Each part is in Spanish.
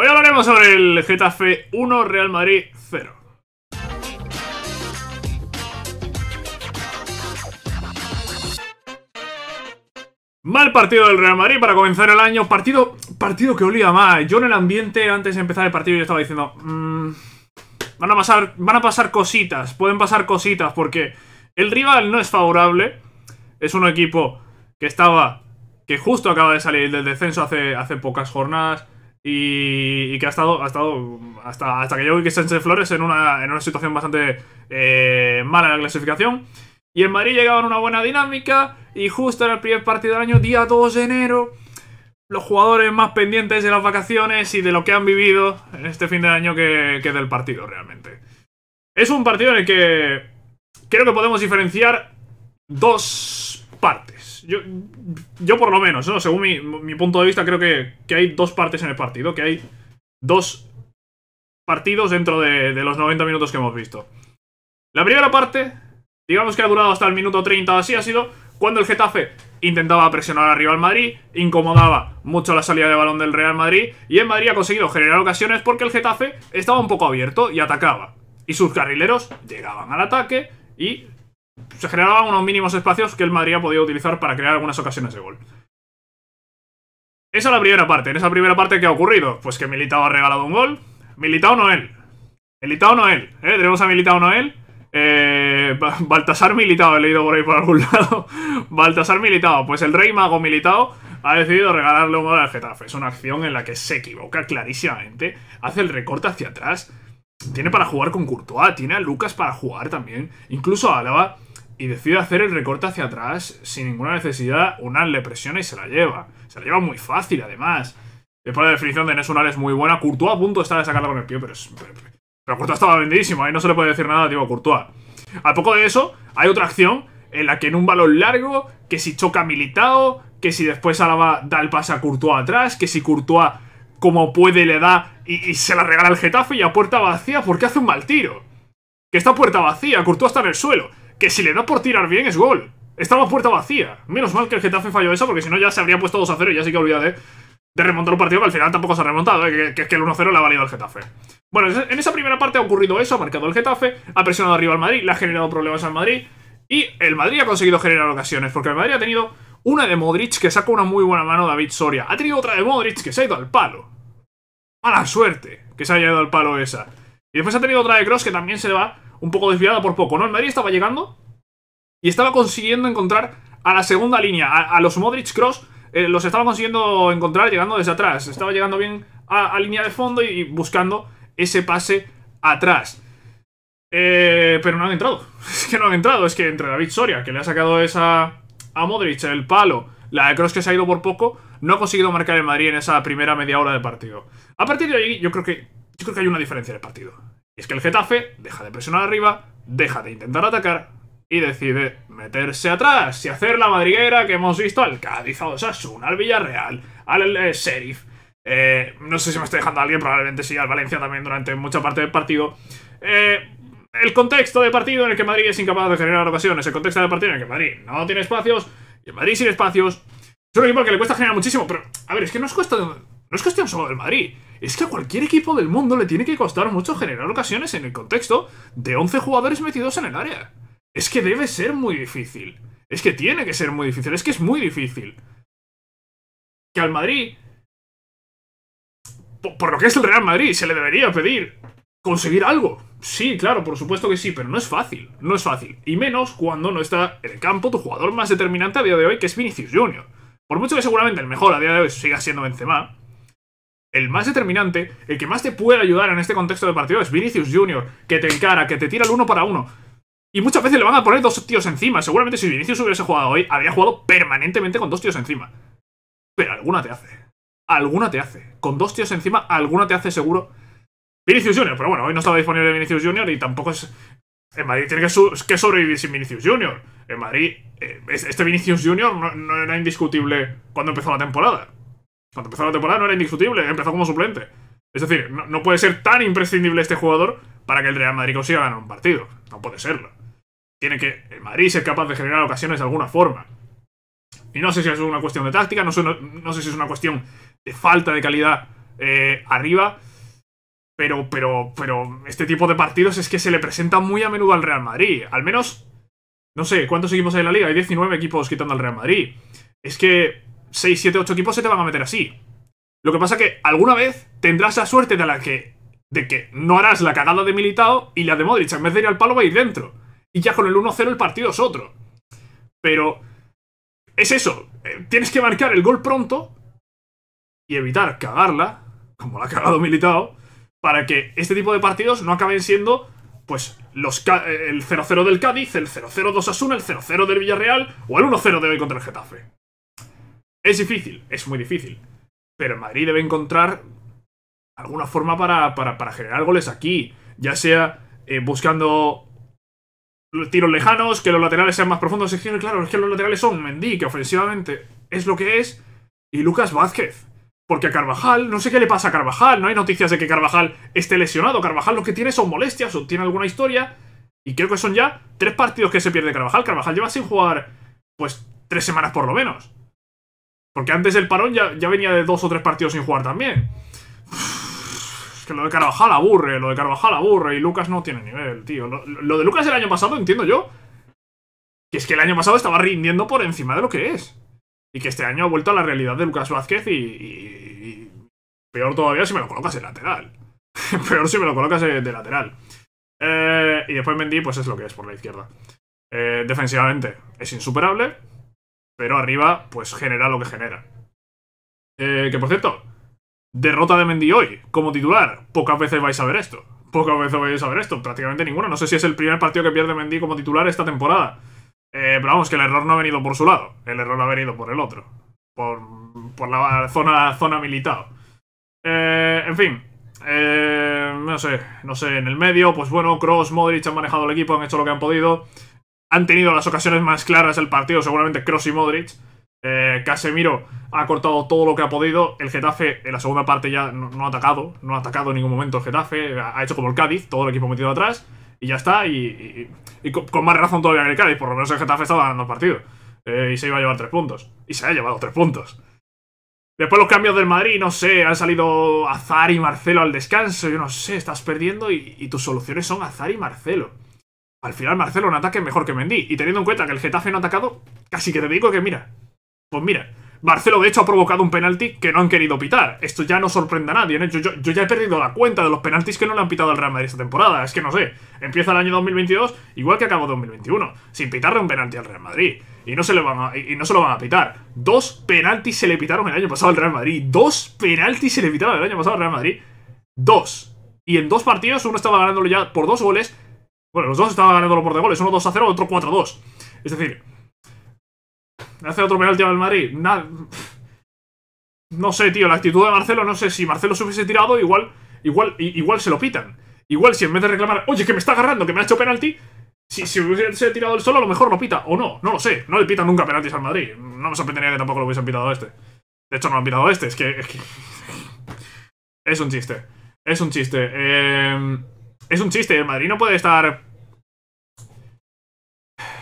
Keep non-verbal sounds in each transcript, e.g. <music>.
Hoy hablaremos sobre el Getafe 1, Real Madrid 0. Mal partido del Real Madrid para comenzar el año. Partido, partido que olía mal. Yo en el ambiente, antes de empezar el partido, yo estaba diciendo... Mm, van, a pasar, van a pasar cositas, pueden pasar cositas, porque el rival no es favorable. Es un equipo que estaba... que justo acaba de salir del descenso hace, hace pocas jornadas y, que ha estado, ha estado hasta, hasta que llegó Sánchez Flores en una, situación bastante eh, mala en la clasificación. Y en Madrid llegaban una buena dinámica y justo en el primer partido del año, día 2 de enero, los jugadores más pendientes de las vacaciones y de lo que han vivido en este fin de año que, que del partido realmente. Es un partido en el que creo que podemos diferenciar dos partes yo, yo por lo menos, según mi, punto de vista, creo que, hay dos partes en el partido, que hay dos partidos dentro de, de los 90 minutos que hemos visto. La primera parte, digamos que ha durado hasta el minuto 30 o así, ha sido cuando el Getafe intentaba presionar al al Madrid, incomodaba mucho la salida de balón del Real Madrid y en Madrid ha conseguido generar ocasiones porque el Getafe estaba un poco abierto y atacaba. Y sus carrileros llegaban al ataque y se generaban unos mínimos espacios que el Madrid ha podido utilizar para crear algunas ocasiones de gol. Esa es la primera parte. En esa primera parte, ¿qué ha ocurrido? Pues que Militao ha regalado un gol. Militao Noel. Militao Noel. ¿eh? Tenemos a Militao Noel. Eh, Baltasar Militao, he leído por ahí por algún <laughs> lado. Baltasar Militao. Pues el rey mago Militao ha decidido regalarle un gol al Getafe. Es una acción en la que se equivoca clarísimamente. Hace el recorte hacia atrás. Tiene para jugar con Courtois. Tiene a Lucas para jugar también. Incluso a Álava y decide hacer el recorte hacia atrás sin ninguna necesidad. una le presiona y se la lleva. Se la lleva muy fácil, además. Después la definición de Nessunal es muy buena. Courtois a punto está de sacarla con el pie, pero, pero, Courtois estaba vendidísimo. Ahí no se le puede decir nada, a Courtois. Al poco de eso, hay otra acción en la que en un balón largo, que si choca Militao, que si después Alaba da el pase a Courtois atrás, que si Courtois como puede le da y, se la regala el Getafe y a puerta vacía porque hace un mal tiro. Que está puerta vacía, Courtois está en el suelo que si le da por tirar bien es gol. Estaba puerta vacía. Menos mal que el Getafe falló eso, porque si no ya se habría puesto 2 a 0 y ya sí que olvidé de remontar un partido que al final tampoco se ha remontado, ¿eh? que, es que el 1-0 le ha valido al Getafe. Bueno, en esa primera parte ha ocurrido eso, ha marcado el Getafe, ha presionado arriba al Madrid, le ha generado problemas al Madrid y el Madrid ha conseguido generar ocasiones, porque el Madrid ha tenido una de Modric que saca una muy buena mano David Soria, ha tenido otra de Modric que se ha ido al palo. Mala suerte que se haya ido al palo esa después ha tenido otra de Cross que también se va un poco desviada por poco, ¿no? El Madrid estaba llegando y estaba consiguiendo encontrar a la segunda línea, a, los Modric Cross, eh, los estaba consiguiendo encontrar llegando desde atrás. Estaba llegando bien a, línea de fondo y, buscando ese pase atrás. Eh, pero no han entrado. <laughs> Es que no han entrado. Es que entre David Soria, que le ha sacado esa a Modric, el palo, la de Cross que se ha ido por poco, no ha conseguido marcar el Madrid en esa primera media hora de partido. A partir de ahí, yo creo que yo creo que hay una diferencia en el partido. Y es que el Getafe deja de presionar arriba, deja de intentar atacar y decide meterse atrás y hacer la madriguera que hemos visto al Cádiz, a Osasuna, al Villarreal, al eh, Sheriff. Eh, no sé si me estoy dejando a alguien, probablemente sí, al Valencia también durante mucha parte del partido. Eh, el contexto de partido en el que Madrid es incapaz de generar ocasiones, el contexto de partido en el que Madrid no tiene espacios, y el Madrid sin espacios. Es un equipo que le cuesta generar muchísimo, pero a ver, es que nos cuesta no es cuestión solo del Madrid, es que a cualquier equipo del mundo le tiene que costar mucho generar ocasiones en el contexto de 11 jugadores metidos en el área. Es que debe ser muy difícil. Es que tiene que ser muy difícil, es que es muy difícil. Que al Madrid, por lo que es el Real Madrid, se le debería pedir conseguir algo. Sí, claro, por supuesto que sí, pero no es fácil, no es fácil. Y menos cuando no está en el campo tu jugador más determinante a día de hoy, que es Vinicius Jr. Por mucho que seguramente el mejor a día de hoy siga siendo Benzema, el más determinante, el que más te puede ayudar en este contexto de partido es Vinicius Jr., que te encara, que te tira el uno para uno. Y muchas veces le van a poner dos tíos encima. Seguramente si Vinicius hubiese jugado hoy, habría jugado permanentemente con dos tíos encima. Pero alguna te hace. Alguna te hace. Con dos tíos encima, alguna te hace seguro. Vinicius Jr., pero bueno, hoy no estaba disponible Vinicius Jr. y tampoco es... En Madrid tiene que, sobrevivir sin Vinicius Jr. En Madrid, eh, este Vinicius Jr. no era indiscutible cuando empezó la temporada. Cuando empezó la temporada no era indiscutible, empezó como suplente. Es decir, no, puede ser tan imprescindible este jugador para que el Real Madrid consiga ganar un partido. No puede serlo. Tiene que el Madrid ser capaz de generar ocasiones de alguna forma. Y no sé si es una cuestión de táctica, no, sé, no, sé si es una cuestión de falta de calidad eh, arriba. Pero, pero, pero este tipo de partidos es que se le presenta muy a menudo al Real Madrid. Al menos, no sé, ¿cuántos equipos hay en la liga? Hay 19 equipos quitando al Real Madrid. Es que 6, 7, 8 equipos se te van a meter así. Lo que pasa que alguna vez tendrás la suerte de la que de que no harás la cagada de Militao y la de Modric en vez de ir al palo va a ir dentro. Y ya con el 1-0 el partido es otro. Pero es eso, eh, tienes que marcar el gol pronto y evitar cagarla, como la ha cagado Militao, para que este tipo de partidos no acaben siendo pues los eh, el 0-0 del Cádiz, el 0-0 de Osasuna, el 0-0 del Villarreal o el 1-0 de hoy contra el Getafe. Es difícil, es muy difícil. Pero Madrid debe encontrar alguna forma para, generar goles aquí. Ya sea eh, buscando tiros lejanos, que los laterales sean más profundos. claro, es que los laterales son Mendy, que ofensivamente es lo que es, y Lucas Vázquez. Porque a Carvajal, no sé qué le pasa a Carvajal, no hay noticias de que Carvajal esté lesionado. Carvajal lo que tiene son molestias o tiene alguna historia. Y creo que son ya tres partidos que se pierde Carvajal. Carvajal lleva sin jugar, pues, tres semanas por lo menos. Porque antes el parón ya, venía de dos o tres partidos sin jugar también. Es que lo de Carvajal aburre, lo de Carvajal aburre y Lucas no tiene nivel, tío. Lo, de Lucas el año pasado, entiendo yo. Que es que el año pasado estaba rindiendo por encima de lo que es. Y que este año ha vuelto a la realidad de Lucas Vázquez y, peor todavía si me lo colocas de lateral. <laughs> peor si me lo colocas de, lateral. Eh, y después Mendy, pues es lo que es por la izquierda. Eh, defensivamente es insuperable. Pero arriba, pues genera lo que genera. Eh, que por cierto, derrota de Mendy hoy, como titular. Pocas veces vais a ver esto. Pocas veces vais a ver esto, prácticamente ninguna. No sé si es el primer partido que pierde Mendy como titular esta temporada. Eh, pero vamos, que el error no ha venido por su lado. El error ha venido por el otro. Por, por la zona, zona militar. Eh, en fin. Eh, no sé, no sé, en el medio, pues bueno, Cross, Modric han manejado el equipo, han hecho lo que han podido han tenido las ocasiones más claras el partido, seguramente Cross y Modric. Eh, Casemiro ha cortado todo lo que ha podido. El Getafe en la segunda parte ya no, ha atacado, no ha atacado en ningún momento el Getafe. Ha hecho como el Cádiz, todo el equipo metido atrás y ya está. Y, con, más razón todavía que el Cádiz, por lo menos el Getafe estaba ganando el partido eh, y se iba a llevar tres puntos. Y se ha llevado tres puntos. Después los cambios del Madrid, no sé, han salido Azar y Marcelo al descanso, yo no sé, estás perdiendo y, y tus soluciones son Azar y Marcelo. Al final Marcelo un ataque mejor que Mendy. Y teniendo en cuenta que el Getafe no ha atacado, casi que te digo que mira. Pues mira, Marcelo de hecho ha provocado un penalti que no han querido pitar. Esto ya no sorprende a nadie. ¿no? Yo, ya he perdido la cuenta de los penaltis que no le han pitado al Real Madrid esta temporada. Es que no sé. Empieza el año 2022 igual que acabó 2021. Sin pitarle un penalti al Real Madrid. Y no, se van y no se lo van a pitar. Dos penaltis se le pitaron el año pasado al Real Madrid. Dos penaltis se le pitaron el año pasado al Real Madrid. Dos. Y en dos partidos uno estaba ganándolo ya por dos goles bueno, los dos estaban ganando los goles. uno 2 0, otro 4 2. Es decir, hace otro penalti al Madrid. No sé, tío, la actitud de Marcelo, no sé si Marcelo se hubiese tirado, igual, igual, igual se lo pitan. Igual si en vez de reclamar, oye, que me está agarrando, que me ha hecho penalti, si, si hubiese tirado el solo, a lo mejor lo pita, o no, no lo sé. No le pitan nunca penaltis al Madrid. No me sorprendería que tampoco lo hubiesen pitado a este. De hecho, no lo han pitado a este, es que. Es, <laughs> un chiste. Es un chiste. Eh, es un chiste. El Madrid no puede estar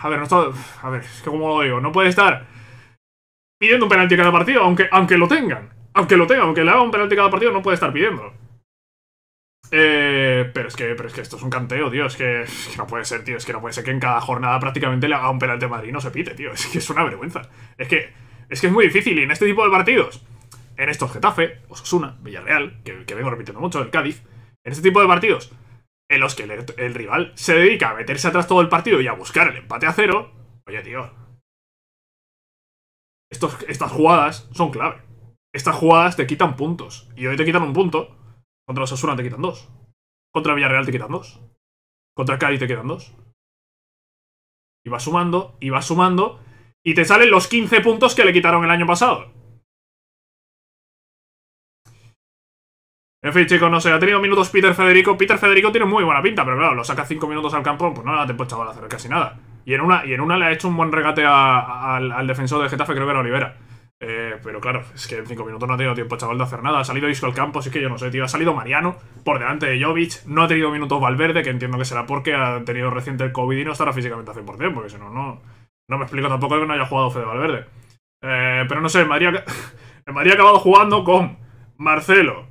a ver, no está. A ver, es que como lo digo, no puede estar pidiendo un penalti cada partido, aunque, aunque lo tengan. Aunque lo tengan, aunque le haga un penalti cada partido, no puede estar pidiendo. Eh, pero es que pero es que esto es un canteo, tío. Es que, no puede ser, tío. Es que no puede ser que en cada jornada prácticamente le haga un penalti a Madrid no se pite, tío. <laughs> Es que es una vergüenza. Es que es, que es muy difícil. Y en este tipo de partidos, en estos Getafe, Osasuna, Villarreal, que, que vengo repitiendo mucho, el Cádiz, en este tipo de partidos, en los que el, rival se dedica a meterse atrás todo el partido y a buscar el empate a cero, oye, tío, estas jugadas son clave. Estas jugadas te quitan puntos. Y hoy te quitan un punto. Contra los Asuna te quitan dos. Contra Villarreal te quitan dos. Contra Cádiz te quitan dos. Y vas sumando, y vas sumando. Y te salen los 15 puntos que le quitaron el año pasado. En fin, chicos, no sé, ha tenido minutos Peter Federico. Peter Federico tiene muy buena pinta, pero claro, lo saca 5 minutos al campo, pues no le da tiempo, chaval, a hacer casi nada. Y en una, y en una le ha hecho un buen regate al, defensor de Getafe, creo que era Olivera. Eh, pero claro, es que en 5 minutos no ha tenido tiempo, chaval, de hacer nada. Ha salido Isco al campo, así que yo no sé, tío. Ha salido Mariano por delante de Jovic. No ha tenido minutos Valverde, que entiendo que será porque ha tenido reciente el COVID y no estará físicamente a 100%, porque si no, no, no me explico tampoco que no haya jugado Fede Valverde. Eh, pero no sé, María Madrid, ha acabado jugando con Marcelo,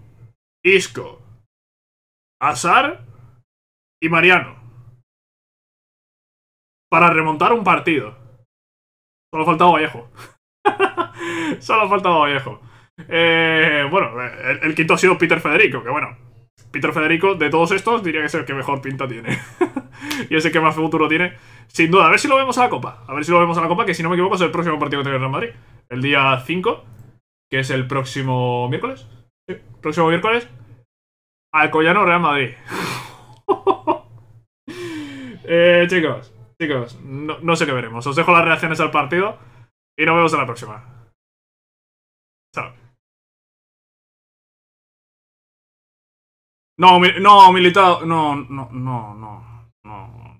Isco, Azar y Mariano. Para remontar un partido. Solo ha faltado Vallejo. <laughs> Solo ha faltado Vallejo. Eh, bueno, el, quinto ha sido Peter Federico, que bueno. Peter Federico, de todos estos, diría que es el que mejor pinta tiene. <laughs> y ese que más futuro tiene. Sin duda, a ver si lo vemos a la Copa. A ver si lo vemos a la Copa, que si no me equivoco es el próximo partido que tiene Real Madrid. El día 5, que es el próximo miércoles. Próximo miércoles. Alcoyano Real Madrid. <laughs> eh, chicos, chicos, no, sé qué veremos. Os dejo las reacciones al partido y nos vemos en la próxima. Chao. No, no, militado. No, no, no, no. No,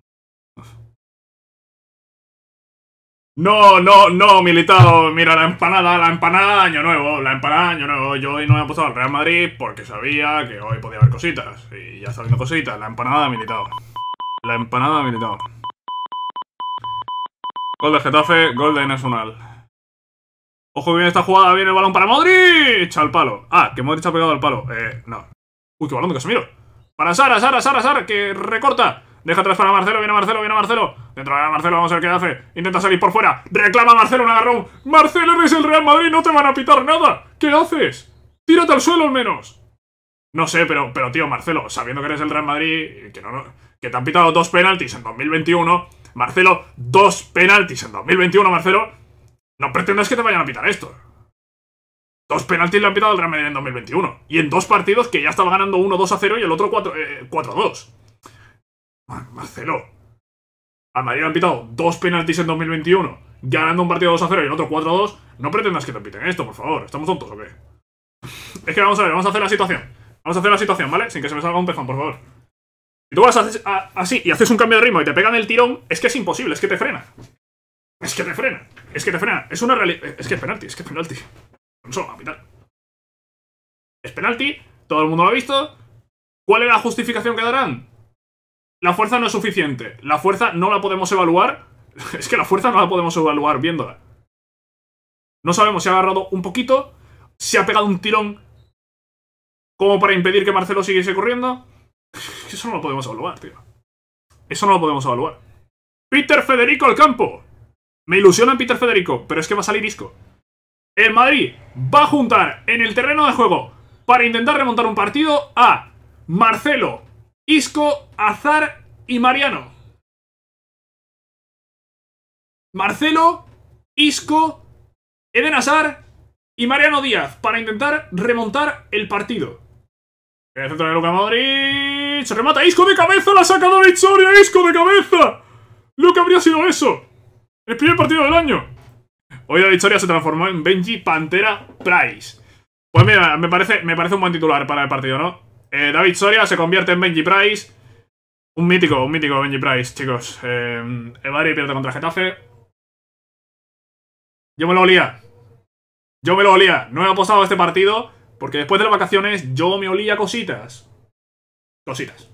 No, no, no, militado. Mira, la empanada, la empanada Año Nuevo, la empanada Año Nuevo. Yo hoy no he apostado al Real Madrid porque sabía que hoy podía haber cositas. Y ya está viendo cositas. La empanada, militado. La empanada, militado. Gol de Getafe, gol de Nacional. Ojo bien viene esta jugada, viene el balón para Modric. Al palo. Ah, que Modric ha pegado al palo. Eh, no. Uy, qué balón de Casemiro. Para Sara, Sara, Sara, Sara, que recorta. Deja atrás para Marcelo, viene Marcelo, viene Marcelo. Dentro de Marcelo, vamos a ver qué hace. Intenta salir por fuera. Reclama Marcelo un agarrón. Marcelo, eres el Real Madrid, no te van a pitar nada. ¿Qué haces? Tírate al suelo al menos. No sé, pero, pero tío, Marcelo, sabiendo que eres el Real Madrid, que, que te han pitado dos penaltis en 2021. Marcelo, dos penaltis en 2021, Marcelo. No pretendas que te vayan a pitar esto. Dos penaltis le han pitado al Real Madrid en 2021. Y en dos partidos que ya estaba ganando uno 2 a 0 y el otro 4, 2. Eh, Marcelo. Al Madrid han pitado dos penaltis en 2021, ganando un partido 2 a 0 y el otro 4 a 2. No pretendas que te piten esto, por favor. ¿Estamos tontos o qué? es que vamos a ver, vamos a hacer la situación. Vamos a hacer la situación, ¿vale? Sin que se me salga un pezón, por favor. Si tú vas así y haces un cambio de ritmo y te pegan el tirón, es que es imposible, es que te frena. Es que te frena, es que te frena. Es una realidad. Eh, es que es penalti, es que es penalti. No solo a pitar Es penalti, todo el mundo lo ha visto. ¿Cuál es la justificación que darán? La fuerza no es suficiente. La fuerza no la podemos evaluar. <laughs> es que la fuerza no la podemos evaluar viéndola. No sabemos si ha agarrado un poquito, si ha pegado un tirón como para impedir que Marcelo siguiese corriendo. <laughs> Eso no lo podemos evaluar, tío. Eso no lo podemos evaluar. Peter Federico al campo. Me ilusiona Peter Federico, pero es que va a salir disco El Madrid va a juntar en el terreno de juego para intentar remontar un partido a Marcelo, Isco, Azar y Mariano. Marcelo, Isco, Eden Azar y Mariano Díaz para intentar remontar el partido. En el centro de Luca Madrid, Se remata Isco de cabeza, la saca la historia, Isco de cabeza. Lo que habría sido eso. El primer partido del año. Hoy la Victoria se transformó en Benji Pantera Price. Pues mira, me parece, me parece un buen titular para el partido, ¿no? Eh, David Soria se convierte en Benji Price. Un mítico, un mítico Benji Price, chicos. Eh, pierde contra Getafe. Yo me lo olía. Yo me lo olía. No he apostado a este partido porque después de las vacaciones yo me olía cositas. Cositas.